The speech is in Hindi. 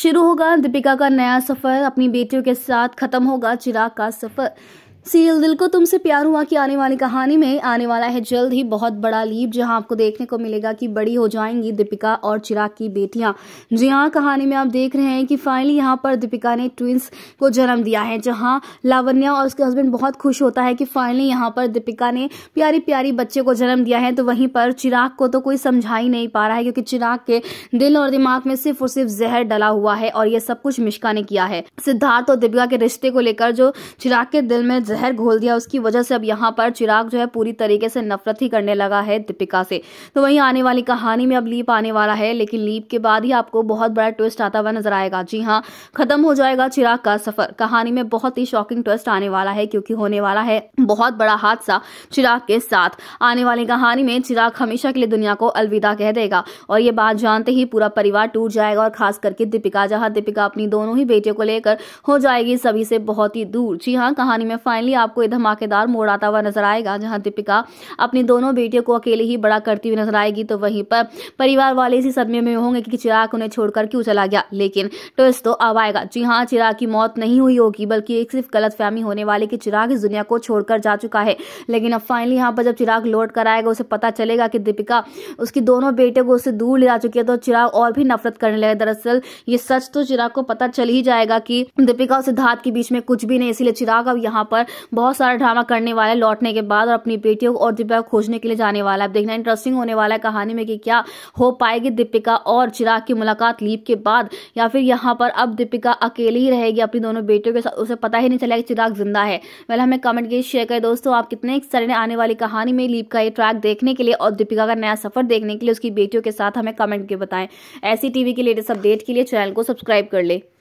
शुरू होगा दीपिका का नया सफ़र अपनी बेटियों के साथ ख़त्म होगा चिराग का सफ़र सीरियल दिल को तुमसे प्यार हुआ की आने वाली कहानी में आने वाला है जल्द ही बहुत बड़ा लीप जहां आपको देखने को मिलेगा कि बड़ी हो जाएंगी दीपिका और चिराग की बेटियां जी हाँ कहानी में आप देख रहे हैं कि फाइनली यहां पर दीपिका ने ट्विंस को जन्म दिया है जहाँ लावण्या और उसके हस्बैंड बहुत खुश होता है कि फाइनली यहाँ पर दीपिका ने प्यारी प्यारी बच्चे को जन्म दिया है तो वहीं पर चिराग को तो कोई समझा ही नहीं पा रहा है क्योंकि चिराग के दिल और दिमाग में सिर्फ और सिर्फ जहर डला हुआ है और यह सब कुछ मिश्का ने किया है सिद्धार्थ और दीपिका के रिश्ते को लेकर जो चिराग के दिल में जहर घोल दिया उसकी वजह से अब यहाँ पर चिराग जो है पूरी तरीके से नफरत ही करने लगा है दीपिका से तो वही आने वाली कहानी में अब लीप आने वाला है लेकिन लीप के बाद ही आपको बहुत बड़ा ट्विस्ट आता हुआ नजर आएगा जी हाँ खत्म हो जाएगा चिराग का सफर कहानी में बहुत ही शॉकिंग ट्विस्ट आने वाला है क्योंकि होने वाला है बहुत बड़ा हादसा चिराग के साथ आने वाली कहानी में चिराग हमेशा के लिए दुनिया को अलविदा कह देगा और ये बात जानते ही पूरा परिवार टूट जाएगा और खास करके दीपिका जहां दीपिका अपनी दोनों ही बेटियों को लेकर हो जाएगी सभी से बहुत ही दूर जी हाँ कहानी में फाइनल फाइनली आपको ये धमाकेदार मोड़ आता हुआ नजर आएगा जहां दीपिका अपनी दोनों बेटियों को अकेले ही बड़ा करती हुई नजर आएगी तो वहीं पर परिवार वाले इसी सदमे में होंगे कि चिराग उन्हें छोड़कर क्यों चला गया लेकिन ट्विस्ट तो अब आएगा जी हाँ चिराग की मौत नहीं हुई होगी बल्कि एक सिर्फ गलत होने वाले की चिराग इस दुनिया को छोड़कर जा चुका है लेकिन अब फाइनली यहाँ पर जब चिराग लौट कर आएगा उसे पता चलेगा कि दीपिका उसकी दोनों बेटे को उससे दूर ले जा चुकी है तो चिराग और भी नफरत करने लगे दरअसल ये सच तो चिराग को पता चल ही जाएगा कि दीपिका और सिद्धार्थ के बीच में कुछ भी नहीं इसीलिए चिराग अब यहाँ पर बहुत सारा ड्रामा करने वाला है लौटने के बाद और अपनी बेटियों और दीपिका खोजने के लिए जाने वाला है देखना इंटरेस्टिंग होने वाला है कहानी में कि क्या हो पाएगी दीपिका और चिराग की मुलाकात लीप के बाद या फिर यहाँ पर अब दीपिका अकेले ही रहेगी अपनी दोनों बेटियों के साथ उसे पता ही नहीं चला कि चिराग जिंदा है वह हमें कमेंट के शेयर करें दोस्तों आप कितने ने आने वाली कहानी में लीप का ये ट्रैक देखने के लिए और दीपिका का नया सफर देखने के लिए उसकी बेटियों के साथ हमें कमेंट के बताएं ऐसी टीवी के लेटेस्ट अपडेट के लिए चैनल को सब्सक्राइब कर ले